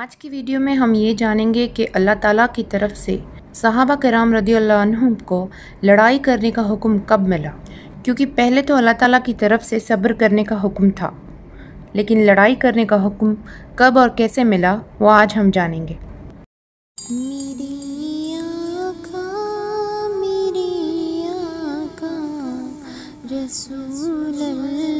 आज की वीडियो में हम ये जानेंगे कि अल्लाह ताला की तरफ से सहाबा कराम रदी को लड़ाई करने का हुक्म कब मिला क्योंकि पहले तो अल्लाह ताला की तरफ से सब्र करने का हुक्म था लेकिन लड़ाई करने का हुक्म कब और कैसे मिला वो आज हम जानेंगे रसूल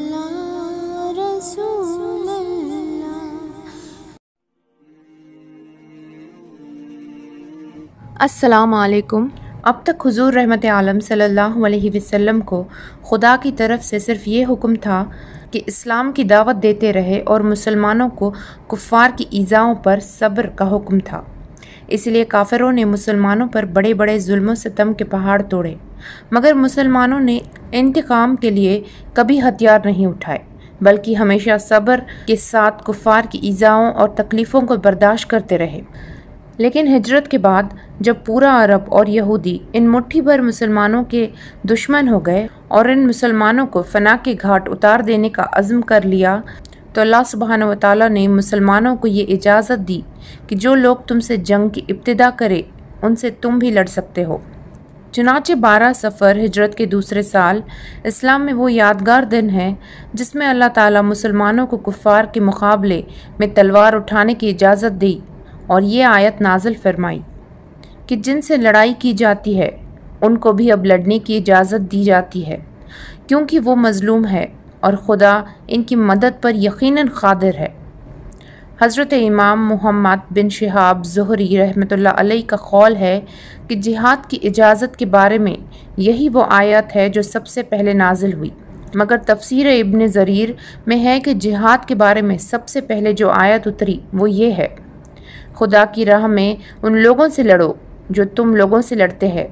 असलकुम अब तक हजूर रहमत आलम सल्लल्लाहु अलैहि वसल्लम को खुदा की तरफ से सिर्फ ये हुक्म था कि इस्लाम की दावत देते रहे और मुसलमानों को कुफ़ार की ईज़ाओं पर सब्र का हुक्म था इसलिए काफिरों ने मुसलमानों पर बड़े बड़े जुल्मों से तम के पहाड़ तोड़े मगर मुसलमानों ने इंतकाम के लिए कभी हथियार नहीं उठाए बल्कि हमेशा सब्र के साथ कुफ़ार की ईज़ाओं और तकलीफ़ों को बर्दाश्त करते रहे लेकिन हिजरत के बाद जब पूरा अरब और यहूदी इन मुट्ठी भर मुसलमानों के दुश्मन हो गए और इन मुसलमानों को फना के घाट उतार देने का अज़म कर लिया तो अल्लाह सुबहान वाली ने मुसलमानों को ये इजाज़त दी कि जो लोग तुमसे जंग की इब्तदा करे उनसे तुम भी लड़ सकते हो चुनाचे बारह सफ़र हिजरत के दूसरे साल इस्लाम में वो यादगार दिन है जिसमें अल्लाह ताला मुसलमानों को कुफ़ार के मुकाबले में तलवार उठाने की इजाज़त दी और ये आयत नाजिल फरमाई कि जिनसे लड़ाई की जाती है उनको भी अब लड़ने की इजाज़त दी जाती है क्योंकि वो मज़लूम है और खुदा इनकी मदद पर यकीन क़ादिर है हज़रत इमाम मोहम्मद बिन शहाब जहरी रहमतुल्लाह का कौल है कि जिहाद की इजाज़त के बारे में यही वो आयत है जो सबसे पहले नाजिल हुई मगर तफसीर इब्न ज़रीर में है कि जिहाद के बारे में सबसे पहले जो आयत उतरी वो ये है खुदा की राह में उन लोगों से लड़ो जो तुम लोगों से लड़ते हैं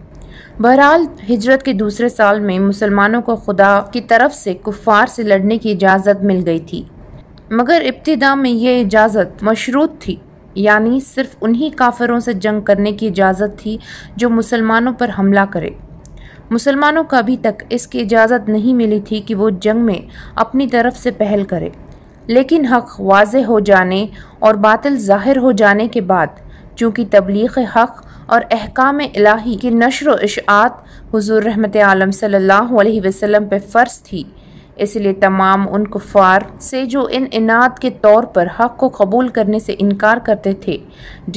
बहरहाल हिजरत के दूसरे साल में मुसलमानों को खुदा की तरफ से कुफार से लड़ने की इजाज़त मिल गई थी मगर इब्तदा में यह इजाज़त मशरूत थी यानी सिर्फ उन्हीं काफरों से जंग करने की इजाज़त थी जो मुसलमानों पर हमला करे मुसलमानों को अभी तक इसकी इजाज़त नहीं मिली थी कि वो जंग में अपनी तरफ से पहल करे लेकिन हक वाज हो जाने और बातिल ज़ाहिर हो जाने के बाद चूँकि तबलीग हक़ और अहकाम इलाही की नशर इशात हजूर रहमत आलम सल्लल्लाहु अलैहि वसल्लम फ़र्ज थी इसलिए तमाम उन कुफ़ार से जो इन इनात के तौर पर हक़ को कबूल करने से इनकार करते थे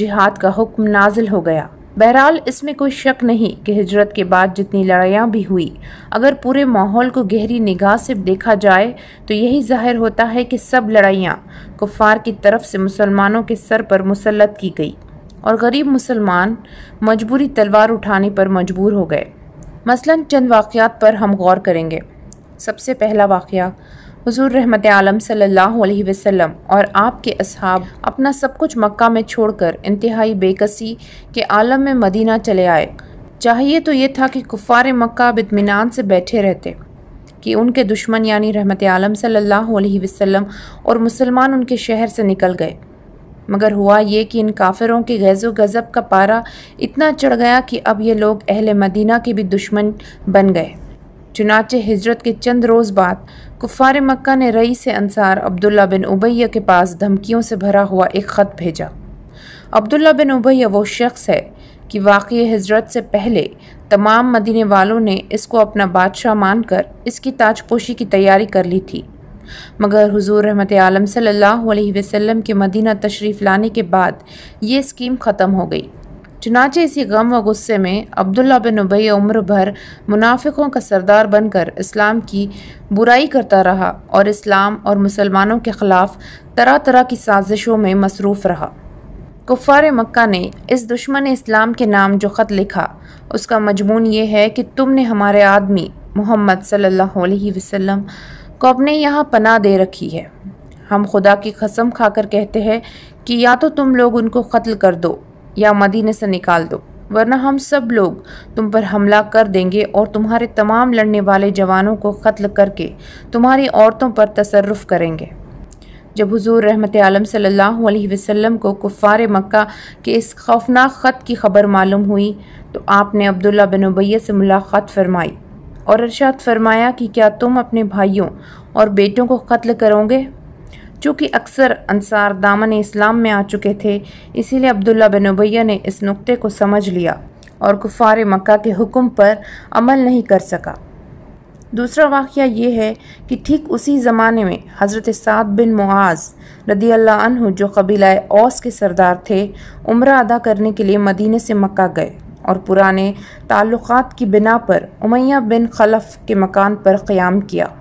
जिहाद का हुक्म नाजिल हो गया बहरहाल इसमें कोई शक नहीं कि हिजरत के बाद जितनी लड़ाइयाँ भी हुई अगर पूरे माहौल को गहरी निगाह से देखा जाए तो यही जाहिर होता है कि सब लड़ाइयाँ कुफार की तरफ से मुसलमानों के सर पर मुसलत की गई और गरीब मुसलमान मजबूरी तलवार उठाने पर मजबूर हो गए मसलन चंद वाक़ात पर हम गौर करेंगे सबसे पहला वाक़ हुजूर रहमत आलम सल्लल्लाहु अलैहि वसल्लम और आपके असहाब अपना सब कुछ मक्का में छोड़कर इंतहाई बेकसी के आलम में मदीना चले आए चाहिए तो ये था कि कुफ़ार मक्का बदमिनान से बैठे रहते कि उनके दुश्मन यानी रहमत आलम सल्लल्लाहु अलैहि वसल्लम और मुसलमान उनके शहर से निकल गए मगर हुआ ये कि इन काफिरों के गैज़ो गज़ब का पारा इतना चढ़ गया कि अब ये लोग अहल मदीना के भी दुश्मन बन गए चुनाचे हिजरत के चंद रोज़ बाद कुफार मक्का ने रई से अंसार अब्दुल्ला बिन उबैया के पास धमकियों से भरा हुआ एक ख़त भेजा अब्दुल्ला बिन उबैया वो शख्स है कि वाक़ हजरत से पहले तमाम मदीने वालों ने इसको अपना बादशाह मानकर इसकी ताजपोशी की तैयारी कर ली थी मगर हुजूर रहमत आलम सल्लल्लाहु अलैहि वसल्लम के मदीना तशरीफ़ लाने के बाद ये स्कीम ख़त्म हो गई चुनाचे इसी गम व गुस्से में अब्दुल्ला बिन उबई उम्र भर मुनाफिकों का सरदार बनकर इस्लाम की बुराई करता रहा और इस्लाम और मुसलमानों के ख़िलाफ़ तरह तरह की साजिशों में मसरूफ़ रहा कुफ़ार मक्का ने इस दुश्मन इस्लाम के नाम जो ख़त लिखा उसका मजमून ये है कि तुमने हमारे आदमी मोहम्मद सल्लल्लाहु अलैहि वसल्लम को अपने यहाँ पनाह दे रखी है हम खुदा की कसम खाकर कहते हैं कि या तो तुम लोग उनको कत्ल कर दो या मदीने से निकाल दो वरना हम सब लोग तुम पर हमला कर देंगे और तुम्हारे तमाम लड़ने वाले जवानों को कत्ल करके तुम्हारी औरतों पर तसरफ करेंगे जब हुजूर रहमत आलम सल्लल्लाहु अलैहि वसल्लम को कुफ़ार मक्का के इस खौफनाक ख़त की खबर मालूम हुई तो आपने अब्दुल्ला बिन उबैया से मुलाकात फरमाई और इरशाद फरमाया कि क्या तुम अपने भाइयों और बेटों को कत्ल करोगे चूँकि अक्सर अंसार दामन इस्लाम में आ चुके थे इसीलिए अब्दुल्ला बिन उबैया ने इस नुक्ते को समझ लिया और कुफार मक्का के हुक्म पर अमल नहीं कर सका दूसरा वाक़ ये है कि ठीक उसी ज़माने में हज़रत साद बिन मुआज़ रदी अल्लाह जो कबीला ओस के सरदार थे उम्र अदा करने के लिए मदीने से मक्का गए और पुराने ताल्लुक़ात की बिना पर उमैया बिन खलफ के मकान पर क़्याम किया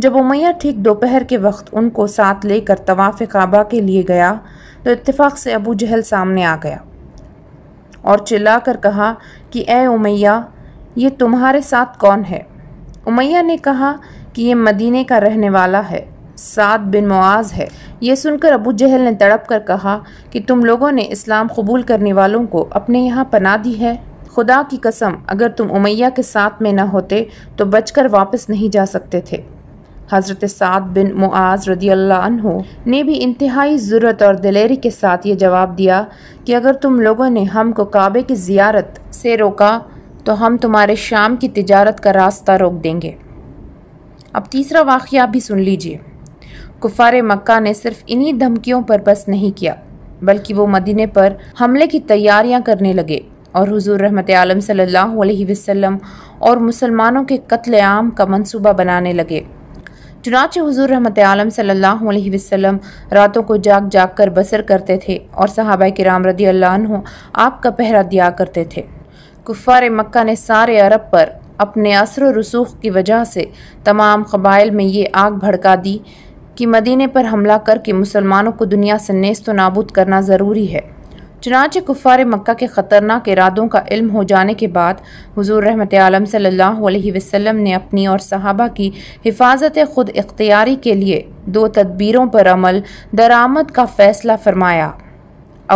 जब उमैया ठीक दोपहर के वक्त उनको साथ लेकर तवाफ़ काबा के लिए गया तो इतफाक़ से अबू जहल सामने आ गया और चिल्ला कर कहा कि ए उमैया ये तुम्हारे साथ कौन है उमैया ने कहा कि ये मदीने का रहने वाला है सात बिन मुआज है ये सुनकर अबू जहल ने तड़प कर कहा कि तुम लोगों ने इस्लाम कबूल करने वालों को अपने यहाँ पना दी है खुदा की कसम अगर तुम उमैया के साथ में न होते तो बचकर वापस नहीं जा सकते थे हज़रत साद बिन मुआज रदी अल्लाह ने भी इंतहाई ज़रूरत और दिलेरी के साथ ये जवाब दिया कि अगर तुम लोगों ने हमको काबे की जियारत से रोका तो हम तुम्हारे शाम की तिजारत का रास्ता रोक देंगे अब तीसरा वाक़ भी सुन लीजिए कुफार मक्का ने सिर्फ इन्हीं धमकियों पर बस नहीं किया बल्कि वो मदीने पर हमले की तैयारियां करने लगे और हुजूर रहमत आलम सल्लल्लाहु अलैहि वसल्लम और मुसलमानों के कत्लेआम का मंसूबा बनाने लगे चुनाच हजूर रहमत आलम सल्लल्लाहु अलैहि रातों को जाग जाग कर बसर करते थे और सहाबा राम रदी अल्लाह आपका पहरा दिया करते थे कुफ़ार मक्का ने सारे अरब पर अपने असर रसूख की वजह से तमाम कबाइल में ये आग भड़का दी कि मदीने पर हमला करके मुसलमानों को दुनिया से नेस्त नाबूद करना ज़रूरी है चनाच कुफ़ार मक्का के ख़तरनाक इरादों का इल्म हो जाने के बाद हजूर रहमत आलम सल्ला वसम ने अपनी और सहाबा की हिफाजत खुद इख्तियारी के लिए दो तदबीरों पर अमल दरामद का फ़ैसला फरमाया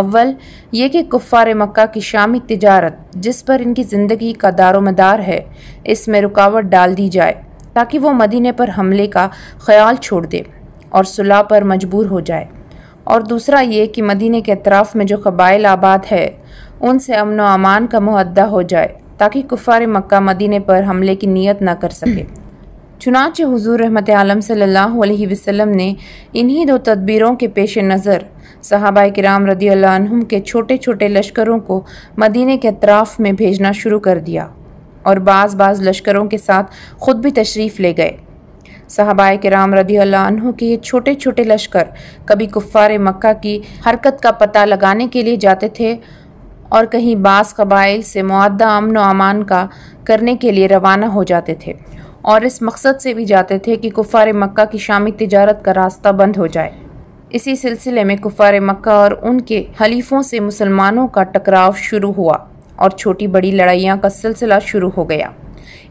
अव्वल ये कि कुफ़ार मक्का की शामी तजारत जिस पर इनकी ज़िंदगी का दारोमदार है इसमें रुकावट डाल दी जाए ताकि वो मदीने पर हमले का ख्याल छोड़ दे और सुलह पर मजबूर हो जाए और दूसरा ये कि मदीने के अतराफ़ में जो कबाइल आबाद है उनसे अमन व अमान का मुहदा हो जाए ताकि कुफ़ार मक्का मदीने पर हमले की नीयत ना कर सके चुनाच हजूर रहमत आलम सल्लल्लाहु अलैहि वसल्लम ने इन्हीं दो तदबीरों के पेश नज़र सहाबा कराम रदी के छोटे छोटे लश्करों को मदीने के अतराफ़ में भेजना शुरू कर दिया और बाज़ बाज़ लश्करों के साथ ख़ुद भी तशरीफ़ ले गए के राम रदी अल्लाह के ये छोटे छोटे लश्कर कभी कुफ़ार मक्का की हरकत का पता लगाने के लिए जाते थे और कहीं बास कबाइल से मुद्दा अमन व अमान का करने के लिए रवाना हो जाते थे और इस मकसद से भी जाते थे कि कुफ़ार मक्का की शामी तजारत का रास्ता बंद हो जाए इसी सिलसिले में कुफ़ार मक्का और उनके हलीफों से मुसलमानों का टकराव शुरू हुआ और छोटी बड़ी लड़ाइयाँ का सिलसिला शुरू हो गया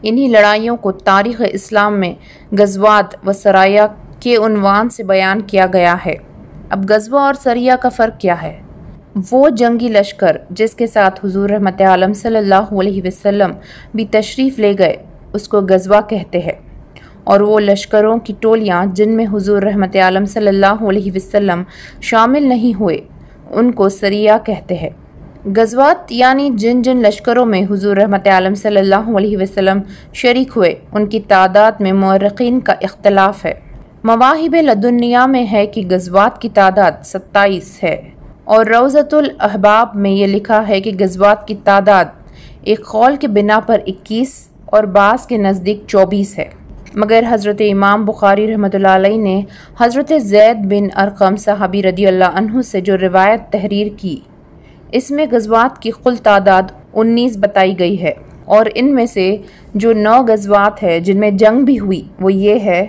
इन्हीं लड़ाइयों को तारीख़ इस्लाम में गजवात व सराया के उनवान से बयान किया गया है अब गजवा और सरिया का फ़र्क क्या है वो जंगी लश्कर जिसके साथ हुजूर रहमत आलम सल्लल्लाहु अलैहि वसल्लम भी तशरीफ़ ले गए उसको गजवा कहते हैं और वो लश्करों की टोलियाँ जिनमें हुजूर रहमत आलम सल्लल्लाहु अलैहि वसल्लम शामिल नहीं हुए उनको सरिया कहते हैं गजवात यानी जिन जिन लश्करों में हुजूर रहमत आलम सल्लल्लाहु अलैहि वसल्लम शरीक हुए उनकी तादाद में मौरकिन का इख्तलाफ है मवाहिब लदुनिया में है कि गजवात की तादाद सत्ताईस है और रोज़तुल अहबाब में ये लिखा है कि गजवात की तादाद एक कौल के बिना पर इक्कीस और बास के नज़दीक चौबीस है मगर हज़रत इमाम बुखारी रहमत ने हज़रत जैद बिन अरकम साहबी रदी अल्लाह से जो रिवायत तहरीर की इसमें गजवात की कुल तादाद 19 बताई गई है और इनमें से जो नौ गजवात है जिनमें जंग भी हुई वो ये है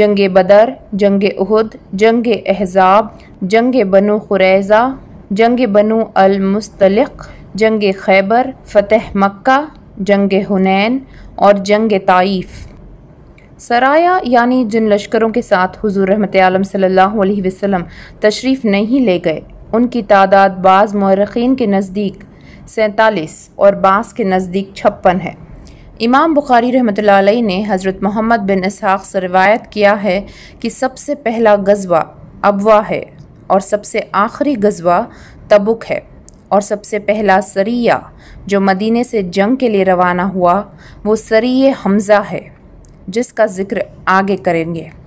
जंग बदर जंग उहद जंग एहज़ाब जंग बनु खुरैज़ा जंग बनु अलमुस्तलक जंग खैबर फ़तेह मक्का जंग हुनैन और जंग ताइफ सराया यानी जिन लश्करों के साथ हुजूर रहमत आलम सल्लल्लाहु अलैहि वसल्लम तशरीफ़ नहीं ले गए उनकी तादाद बाज़ मौरखीन के नज़दीक सैंतालीस और बाँस के नज़दीक छप्पन है इमाम बुखारी रहमत ने हज़रत मोहम्मद बिन इसहाक़ से रवायत किया है कि सबसे पहला गजवा अबवा है और सबसे आखिरी गजवा तबुक है और सबसे पहला सरिया जो मदीने से जंग के लिए रवाना हुआ वो सरिय हमज़ा है जिसका ज़िक्र आगे करेंगे